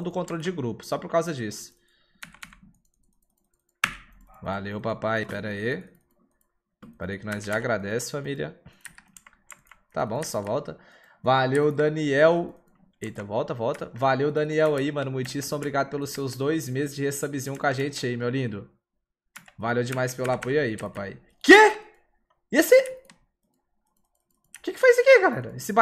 do controle de grupo, só por causa disso. Valeu, papai. Pera aí. Pera aí que nós já agradece, família. Tá bom, só volta. Valeu, Daniel. Eita, volta, volta. Valeu, Daniel aí, mano. Muitíssimo obrigado pelos seus dois meses de resubzinho com a gente aí, meu lindo. Valeu demais pelo apoio aí, papai. Quê? E esse... O que, que foi isso aqui, galera? Esse